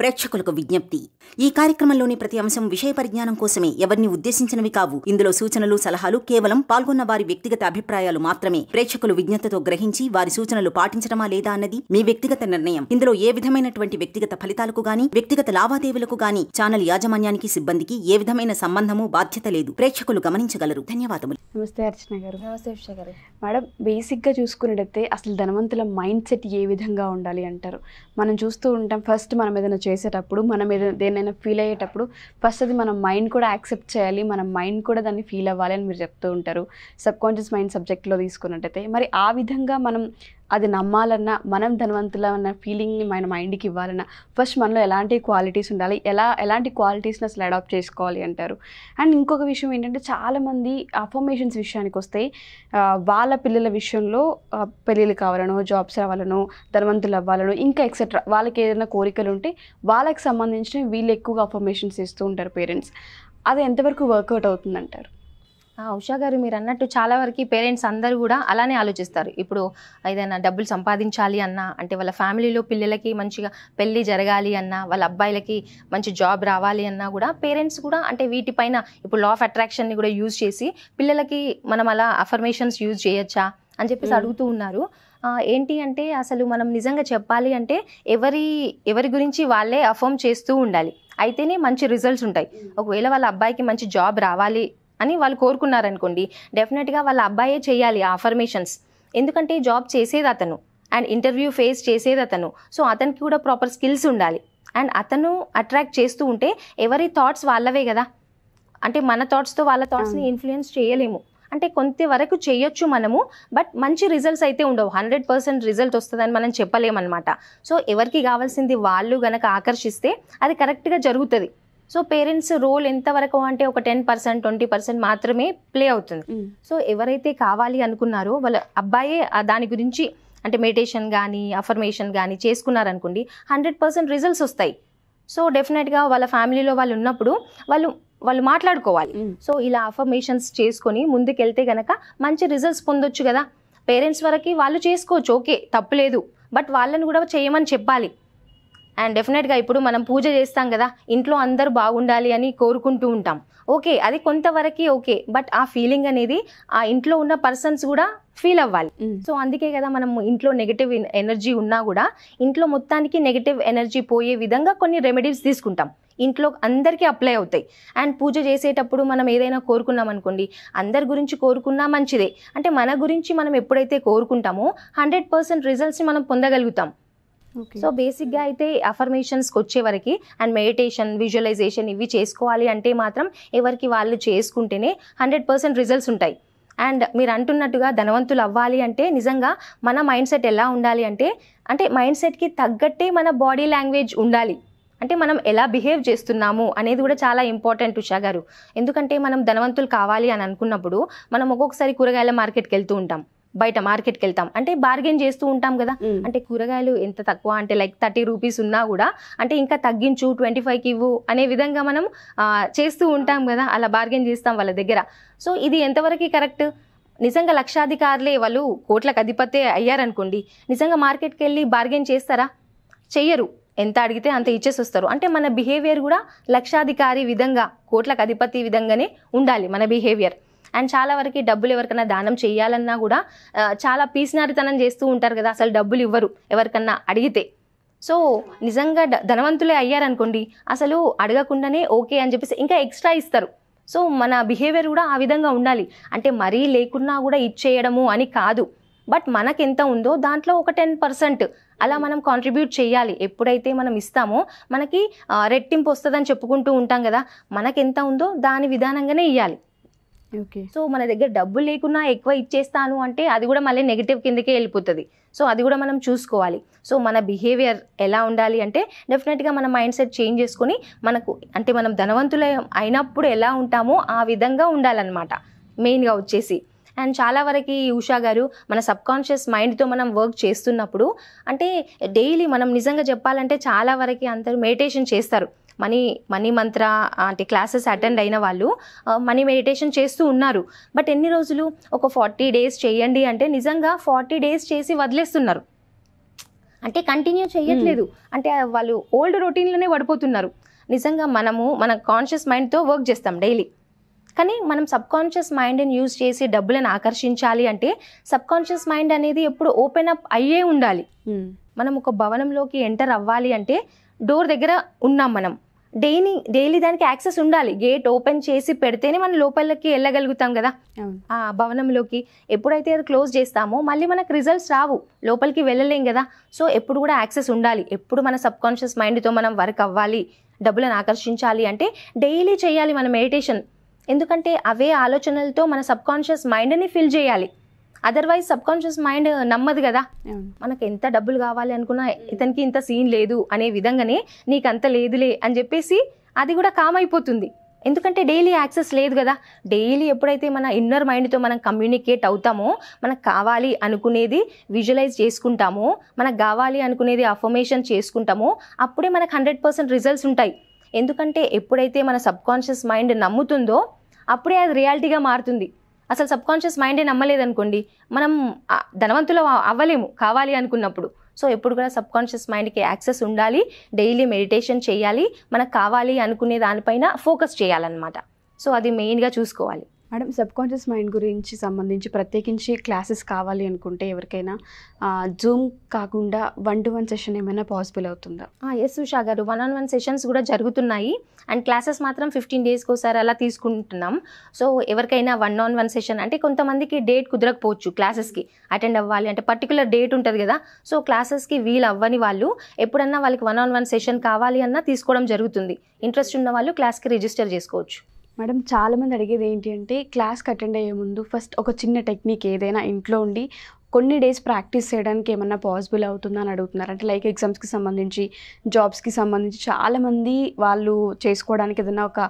ప్రేక్షకులకు విజ్ఞప్తి ఈ కార్యక్రమంలోని ప్రతి అంశం విషయ పరిజ్ఞానం కోసమే ఎవరిని ఉద్దేశించినవి కావు ఇందులో సూచనలు సలహాలు కేవలం పాల్గొన్న వారి వ్యక్తిగత అభిప్రాయాలు మాత్రమే ప్రేక్షకులు విజ్ఞతతో గ్రహించి వారి సూచనలు పాటించడమా లేదా అన్నది మీ వ్యక్తిగత నిర్ణయం ఇందులో ఏ విధమైనటువంటి వ్యక్తిగత ఫలితాలకు గాని వ్యక్తిగత లావాదేవీలకు గాని ఛానల్ యాజమాన్యానికి సిబ్బందికి ఏ విధమైన సంబంధము బాధ్యత లేదు ప్రేక్షకులు గమనించగలరు ధన్యవాదములు నమస్తే అర్చన గారు నమస్తే ఉష గారు మేడం చూసుకున్నట్టయితే అసలు ధనవంతుల మైండ్ సెట్ ఏ విధంగా ఉండాలి అంటారు మనం చూస్తూ ఉంటాం ఫస్ట్ మనం ఏదైనా చేసేటప్పుడు మనం ఏదైనా దేనైనా ఫీల్ అయ్యేటప్పుడు ఫస్ట్ అది మన మైండ్ కూడా యాక్సెప్ట్ చేయాలి మన మైండ్ కూడా దాన్ని ఫీల్ అవ్వాలి అని మీరు చెప్తూ ఉంటారు సబ్కాన్షియస్ మైండ్ సబ్జెక్ట్లో తీసుకున్నట్టయితే మరి ఆ విధంగా మనం అది నమ్మాలన్నా మనం ధనవంతులన్న ఫీలింగ్ని మన మైండ్కి ఇవ్వాలన్నా ఫస్ట్ మనలో ఎలాంటి క్వాలిటీస్ ఉండాలి ఎలా ఎలాంటి క్వాలిటీస్ని అసలు అడాప్ట్ చేసుకోవాలి అంటారు అండ్ ఇంకొక విషయం ఏంటంటే చాలామంది అఫర్మేషన్స్ విషయానికి వస్తే వాళ్ళ పిల్లల విషయంలో పెళ్ళిళ్ళు కావాలనో జాబ్స్ రావాలనో ధనవంతులు అవ్వాలనో ఇంకా ఎక్సెట్రా వాళ్ళకి ఏదైనా కోరికలు ఉంటే వాళ్ళకి సంబంధించిన వీళ్ళు ఎక్కువగా అఫర్మేషన్స్ ఇస్తూ ఉంటారు పేరెంట్స్ అది ఎంతవరకు వర్కౌట్ అవుతుందంటారు ఉషా గారు మీరు అన్నట్టు చాలా వరకు పేరెంట్స్ అందరూ కూడా అలానే ఆలోచిస్తారు ఇప్పుడు ఏదైనా డబ్బులు సంపాదించాలి అన్నా అంటే వాళ్ళ ఫ్యామిలీలో పిల్లలకి మంచిగా పెళ్ళి జరగాలి అన్నా వాళ్ళ అబ్బాయిలకి మంచి జాబ్ రావాలి అన్నా కూడా పేరెంట్స్ కూడా అంటే వీటిపైన ఇప్పుడు లా ఆఫ్ అట్రాక్షన్ని కూడా యూజ్ చేసి పిల్లలకి మనం అలా అఫర్మేషన్స్ యూజ్ చేయొచ్చా అని చెప్పేసి అడుగుతూ ఉన్నారు ఏంటి అంటే అసలు మనం నిజంగా చెప్పాలి అంటే ఎవరి ఎవరి గురించి వాళ్ళే అఫర్మ్ చేస్తూ ఉండాలి అయితేనే మంచి రిజల్ట్స్ ఉంటాయి ఒకవేళ వాళ్ళ అబ్బాయికి మంచి జాబ్ రావాలి అని వాళ్ళు కోరుకున్నారనుకోండి డెఫినెట్గా వాళ్ళ అబ్బాయే చేయాలి ఆ అఫర్మేషన్స్ ఎందుకంటే జాబ్ చేసేది అతను అండ్ ఇంటర్వ్యూ ఫేస్ చేసేది అతను సో అతనికి కూడా ప్రాపర్ స్కిల్స్ ఉండాలి అండ్ అతను అట్రాక్ట్ చేస్తూ ఉంటే ఎవరి థాట్స్ వాళ్ళవే కదా అంటే మన థాట్స్తో వాళ్ళ థాట్స్ని ఇన్ఫ్లుయెన్స్ చేయలేము అంటే కొంతవరకు చేయొచ్చు మనము బట్ మంచి రిజల్ట్స్ అయితే ఉండవు హండ్రెడ్ పర్సెంట్ రిజల్ట్ వస్తుందని మనం చెప్పలేమన్నమాట సో ఎవరికి కావాల్సింది వాళ్ళు గనక ఆకర్షిస్తే అది కరెక్ట్గా జరుగుతుంది సో పేరెంట్స్ రోల్ ఎంతవరకు అంటే ఒక టెన్ పర్సెంట్ ట్వంటీ పర్సెంట్ మాత్రమే ప్లే అవుతుంది సో hmm. ఎవరైతే కావాలి అనుకున్నారో వాళ్ళ అబ్బాయే దాని గురించి అంటే మెడిటేషన్ కానీ అఫర్మేషన్ కానీ చేసుకున్నారనుకోండి హండ్రెడ్ పర్సెంట్ రిజల్ట్స్ వస్తాయి సో డెఫినెట్గా వాళ్ళ ఫ్యామిలీలో వాళ్ళు ఉన్నప్పుడు వాళ్ళు వాళ్ళు మాట్లాడుకోవాలి సో hmm. ఇలా అఫర్మేషన్స్ చేసుకొని ముందుకెళ్తే గనక మంచి రిజల్ట్స్ పొందొచ్చు కదా పేరెంట్స్ వరకు వాళ్ళు చేసుకోవచ్చు ఓకే తప్పులేదు బట్ వాళ్ళని కూడా చేయమని చెప్పాలి అండ్ డెఫినెట్గా ఇప్పుడు మనం పూజ చేస్తాం కదా ఇంట్లో అందరూ బాగుండాలి అని కోరుకుంటూ ఉంటాం ఓకే అది కొంతవరకే ఓకే బట్ ఆ ఫీలింగ్ అనేది ఆ ఇంట్లో ఉన్న పర్సన్స్ కూడా ఫీల్ అవ్వాలి సో mm. అందుకే కదా మనం ఇంట్లో నెగిటివ్ ఎనర్జీ ఉన్నా కూడా ఇంట్లో మొత్తానికి నెగిటివ్ ఎనర్జీ పోయే విధంగా కొన్ని రెమెడీస్ తీసుకుంటాం ఇంట్లో అందరికీ అప్లై అవుతాయి అండ్ పూజ చేసేటప్పుడు మనం ఏదైనా కోరుకున్నాం అనుకోండి అందరి గురించి కోరుకున్నా మంచిదే అంటే మన గురించి మనం ఎప్పుడైతే కోరుకుంటామో హండ్రెడ్ పర్సెంట్ రిజల్ట్స్ని మనం పొందగలుగుతాం సో బేసిక్గా అయితే అఫర్మేషన్స్కి వరకు అండ్ మెడిటేషన్ విజువలైజేషన్ ఇవి చేసుకోవాలి అంటే మాత్రం ఎవరికి వాళ్ళు చేసుకుంటేనే హండ్రెడ్ పర్సెంట్ రిజల్ట్స్ ఉంటాయి అండ్ మీరు అంటున్నట్టుగా ధనవంతులు అవ్వాలి అంటే నిజంగా మన మైండ్ సెట్ ఎలా ఉండాలి అంటే అంటే మైండ్ సెట్కి తగ్గట్టే మన బాడీ లాంగ్వేజ్ ఉండాలి అంటే మనం ఎలా బిహేవ్ చేస్తున్నాము అనేది కూడా చాలా ఇంపార్టెంట్ ఉషా గారు ఎందుకంటే మనం ధనవంతులు కావాలి అని అనుకున్నప్పుడు మనం ఒక్కొక్కసారి కూరగాయల మార్కెట్కి వెళ్తూ ఉంటాం బయట మార్కెట్కి వెళ్తాం అంటే బార్గెన్ చేస్తూ ఉంటాం కదా అంటే కూరగాయలు ఎంత తక్కువ అంటే లైక్ థర్టీ రూపీస్ ఉన్నా కూడా అంటే ఇంకా తగ్గించు ట్వంటీ ఫైవ్కి ఇవ్వు అనే విధంగా మనం చేస్తూ ఉంటాం కదా అలా బార్గెన్ చేస్తాం వాళ్ళ దగ్గర సో ఇది ఎంతవరకు కరెక్ట్ నిజంగా లక్షాధికారులే వాళ్ళు కోట్లకు అధిపతే అయ్యారనుకోండి నిజంగా మార్కెట్కి వెళ్ళి బార్గెన్ చేస్తారా చెయ్యరు ఎంత అడిగితే అంత ఇచ్చేసి వస్తారు అంటే మన బిహేవియర్ కూడా లక్షాధికారి విధంగా కోట్లకు అధిపతి విధంగానే ఉండాలి మన బిహేవియర్ అండ్ చాలా వరకు డబ్బులు ఎవరికైనా దానం చేయాలన్నా కూడా చాలా పీసినారితనం చేస్తూ ఉంటారు కదా అసలు డబ్బులు ఇవ్వరు ఎవరికన్నా అడిగితే సో నిజంగా ధనవంతులే అయ్యారనుకోండి అసలు అడగకుండానే ఓకే అని చెప్పేసి ఇంకా ఎక్స్ట్రా ఇస్తారు సో మన బిహేవియర్ కూడా ఆ విధంగా ఉండాలి అంటే మరీ లేకున్నా కూడా ఇచ్చేయడము అని కాదు బట్ ఎంత ఉందో దాంట్లో ఒక టెన్ పర్సెంట్ అలా మనం కాంట్రిబ్యూట్ చేయాలి ఎప్పుడైతే మనం ఇస్తామో మనకి రెట్టింపు వస్తుందని చెప్పుకుంటూ ఉంటాం కదా మనకెంత ఉందో దాని విధానంగానే ఇవ్వాలి సో మన దగ్గర డబ్బులు లేకున్నా ఎక్కువ ఇచ్చేస్తాను అంటే అది కూడా మళ్ళీ నెగిటివ్ కిందకే వెళ్ళిపోతుంది సో అది కూడా మనం చూసుకోవాలి సో మన బిహేవియర్ ఎలా ఉండాలి అంటే డెఫినెట్గా మన మైండ్ సెట్ చేంజ్ చేసుకొని మనకు అంటే మనం ధనవంతుల అయినప్పుడు ఎలా ఉంటామో ఆ విధంగా ఉండాలన్నమాట మెయిన్గా వచ్చేసి అండ్ చాలా వరకు ఉషా గారు మన సబ్కాన్షియస్ మైండ్తో మనం వర్క్ చేస్తున్నప్పుడు అంటే డైలీ మనం నిజంగా చెప్పాలంటే చాలా వరకు అందరూ మెడిటేషన్ చేస్తారు మనీ మనీ మంత్ర అంటే క్లాసెస్ అటెండ్ అయిన వాళ్ళు మనీ మెడిటేషన్ చేస్తూ ఉన్నారు బట్ ఎన్ని రోజులు ఒక ఫార్టీ డేస్ చేయండి అంటే నిజంగా ఫార్టీ డేస్ చేసి వదిలేస్తున్నారు అంటే కంటిన్యూ చేయట్లేదు hmm. అంటే వాళ్ళు ఓల్డ్ రొటీన్లోనే పడిపోతున్నారు నిజంగా మనము మన కాన్షియస్ మైండ్తో వర్క్ చేస్తాం డైలీ కానీ మనం సబ్ కాన్షియస్ మైండ్ని యూజ్ చేసి డబ్బులను ఆకర్షించాలి అంటే సబ్ కాన్షియస్ మైండ్ అనేది ఎప్పుడు ఓపెన్ అప్ అయ్యే ఉండాలి hmm. మనం ఒక భవనంలోకి ఎంటర్ అవ్వాలి అంటే డోర్ దగ్గర ఉన్నాం మనం డైలీ డైలీ దానికి యాక్సెస్ ఉండాలి గేట్ ఓపెన్ చేసి పెడితేనే మనం లోపలికి వెళ్ళగలుగుతాం కదా ఆ భవనంలోకి ఎప్పుడైతే అది క్లోజ్ చేస్తామో మళ్ళీ మనకు రిజల్ట్స్ రావు లోపలికి వెళ్ళలేం కదా సో ఎప్పుడు కూడా యాక్సెస్ ఉండాలి ఎప్పుడు మన సబ్ కాన్షియస్ మైండ్తో మనం వర్క్ అవ్వాలి డబ్బులను ఆకర్షించాలి అంటే డైలీ చేయాలి మన మెడిటేషన్ ఎందుకంటే అవే ఆలోచనలతో మన సబ్ కాన్షియస్ మైండ్ని ఫిల్ చేయాలి అదర్వైజ్ సబ్కాన్షియస్ మైండ్ నమ్మదు కదా మనకు ఎంత డబ్బులు కావాలి అనుకున్నా ఇతనికి ఇంత సీన్ లేదు అనే విధంగానే నీకు అంత లేదులే అని చెప్పేసి అది కూడా కామ్ అయిపోతుంది ఎందుకంటే డైలీ యాక్సెస్ లేదు కదా డైలీ ఎప్పుడైతే మన ఇన్నర్ మైండ్తో మనం కమ్యూనికేట్ అవుతామో మనకు కావాలి అనుకునేది విజువలైజ్ చేసుకుంటామో మనకు కావాలి అనుకునేది అఫర్మేషన్ చేసుకుంటామో అప్పుడే మనకు హండ్రెడ్ పర్సెంట్ రిజల్ట్స్ ఉంటాయి ఎందుకంటే ఎప్పుడైతే మన సబ్కాన్షియస్ మైండ్ నమ్ముతుందో అప్పుడే అది రియాలిటీగా మారుతుంది అసలు సబ్ కాన్షియస్ మైండే నమ్మలేదనుకోండి మనం ధనవంతులు అవ్వలేము కావాలి అనుకున్నప్పుడు సో ఎప్పుడు కూడా సబ్ కాన్షియస్ మైండ్కి యాక్సెస్ ఉండాలి డైలీ మెడిటేషన్ చేయాలి మనకు కావాలి అనుకునే దానిపైన ఫోకస్ చేయాలన్నమాట సో అది మెయిన్గా చూసుకోవాలి మేడం సబ్ కాన్షియస్ మైండ్ గురించి సంబంధించి ప్రత్యేకించి క్లాసెస్ కావాలి అనుకుంటే ఎవరికైనా జూమ్ కాకుండా వన్ టు వన్ సెషన్ ఏమైనా పాసిబుల్ అవుతుందా ఎస్ ఉషా గారు వన్ ఆన్ వన్ సెషన్స్ కూడా జరుగుతున్నాయి అండ్ క్లాసెస్ మాత్రం ఫిఫ్టీన్ డేస్కి ఒకసారి అలా తీసుకుంటున్నాం సో ఎవరికైనా వన్ ఆన్ వన్ సెషన్ అంటే కొంతమందికి డేట్ కుదరకపోవచ్చు క్లాసెస్కి అటెండ్ అవ్వాలి అంటే పర్టికులర్ డేట్ ఉంటుంది కదా సో క్లాసెస్కి వీలు అవ్వని వాళ్ళు ఎప్పుడన్నా వాళ్ళకి వన్ ఆన్ వన్ సెషన్ కావాలి అన్నా తీసుకోవడం జరుగుతుంది ఇంట్రెస్ట్ ఉన్న వాళ్ళు క్లాస్కి రిజిస్టర్ చేసుకోవచ్చు మేడం చాలామంది అడిగేది ఏంటి అంటే క్లాస్కి అటెండ్ అయ్యే ముందు ఫస్ట్ ఒక చిన్న టెక్నిక్ ఏదైనా ఇంట్లో ఉండి కొన్ని డేస్ ప్రాక్టీస్ చేయడానికి ఏమన్నా పాసిబుల్ అవుతుందా అని అడుగుతున్నారు అంటే లైక్ ఎగ్జామ్స్కి సంబంధించి జాబ్స్కి సంబంధించి చాలామంది వాళ్ళు చేసుకోవడానికి ఏదైనా ఒక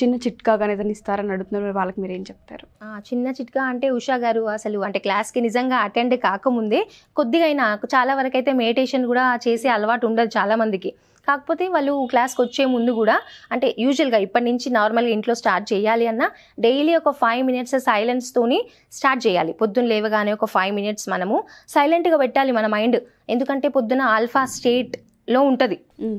చిన్న చిట్కా కానీ ఏదైనా ఇస్తారని అడుగుతున్నారు వాళ్ళకి మీరు ఏం చెప్తారు చిన్న చిట్కా అంటే ఉషా గారు అసలు అంటే క్లాస్కి నిజంగా అటెండ్ కాకముందే కొద్దిగా అయినా చాలా వరకు అయితే మెడిటేషన్ కూడా చేసే అలవాటు ఉండదు చాలామందికి కాకపోతే వాళ్ళు క్లాస్కి వచ్చే ముందు కూడా అంటే యూజువల్గా ఇప్పటి నుంచి నార్మల్గా ఇంట్లో స్టార్ట్ చేయాలి అన్న డైలీ ఒక ఫైవ్ మినిట్స్ సైలెన్స్తోని స్టార్ట్ చేయాలి పొద్దున్న లేవగానే ఒక ఫైవ్ మినిట్స్ మినిట్స్ మనము సైలెంట్గా పెట్టాలి మన మైండ్ ఎందుకంటే పొద్దున ఆల్ఫా స్టేట్ లో ఉంటుంది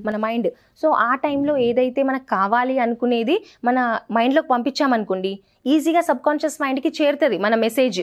మన మైండ్ సో ఆ టైంలో ఏదైతే మనకు కావాలి అనుకునేది మన మైండ్లోకి పంపించామనుకోండి ఈజీగా సబ్ కాన్షియస్ మైండ్కి చేరుతుంది మన మెసేజ్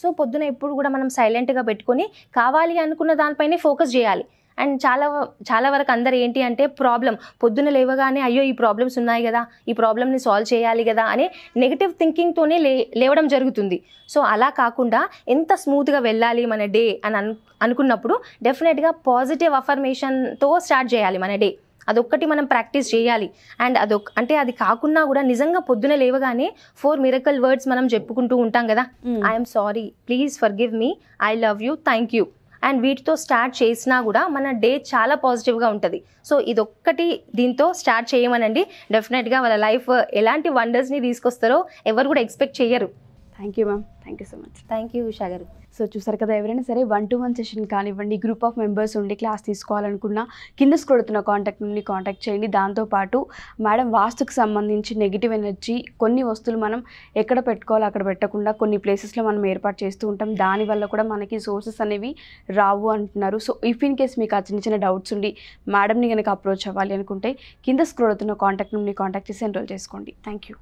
సో పొద్దున ఎప్పుడు కూడా మనం సైలెంట్గా పెట్టుకొని కావాలి అనుకున్న దానిపైనే ఫోకస్ చేయాలి అండ్ చాలా చాలా వరకు అందరు ఏంటి అంటే ప్రాబ్లం పొద్దున లేవగానే అయ్యో ఈ ప్రాబ్లమ్స్ ఉన్నాయి కదా ఈ ప్రాబ్లమ్ని సాల్వ్ చేయాలి కదా అనే నెగిటివ్ థింకింగ్తోనే లే లేవడం జరుగుతుంది సో అలా కాకుండా ఎంత స్మూత్గా వెళ్ళాలి మన డే అని అను అనుకున్నప్పుడు డెఫినెట్గా పాజిటివ్ అఫర్మేషన్తో స్టార్ట్ చేయాలి మన డే అదొక్కటి మనం ప్రాక్టీస్ చేయాలి అండ్ అదొక అంటే అది కాకుండా కూడా నిజంగా పొద్దున లేవగానే ఫోర్ మిరకల్ వర్డ్స్ మనం చెప్పుకుంటూ ఉంటాం కదా I'm sorry please forgive me I love you thank you and వీటితో స్టార్ట్ చేసినా కూడా మన డే చాలా పాజిటివ్గా ఉంటుంది సో ఇదొక్కటి దీంతో స్టార్ట్ చేయమనండి డెఫినెట్గా వాళ్ళ లైఫ్ ఎలాంటి వండర్స్ని తీసుకొస్తారో ఎవరు కూడా ఎక్స్పెక్ట్ చేయరు thank you ma'am thank you so much thank you Usha గారు సో చూసారు కదా ఎవరైనా సరే వన్ టు వన్ సెషన్ కానివ్వండి గ్రూప్ ఆఫ్ మెంబర్స్ ఉండి క్లాస్ తీసుకోవాలనుకున్నా కింద స్కూడుతున్న కాంటాక్ట్ నుండి కాంటాక్ట్ చేయండి దాంతోపాటు మేడం వాస్తుకు సంబంధించి నెగిటివ్ ఎనర్జీ కొన్ని వస్తువులు మనం ఎక్కడ పెట్టుకోవాలో అక్కడ పెట్టకుండా కొన్ని ప్లేసెస్లో మనం ఏర్పాటు చేస్తూ ఉంటాం దానివల్ల కూడా మనకి సోర్సెస్ అనేవి రావు అంటున్నారు సో ఇఫ్ ఇన్ కేస్ మీకు ఆ చిన్న చిన్న డౌట్స్ ఉండి మేడంని కనుక అప్రోచ్ అవ్వాలి అనుకుంటే కింద స్క్రోడ్ అవుతున్న కాంటాక్ట్ నుండి కాంటాక్ట్ చేసి ఎన్రోల్ చేసుకోండి థ్యాంక్ యూ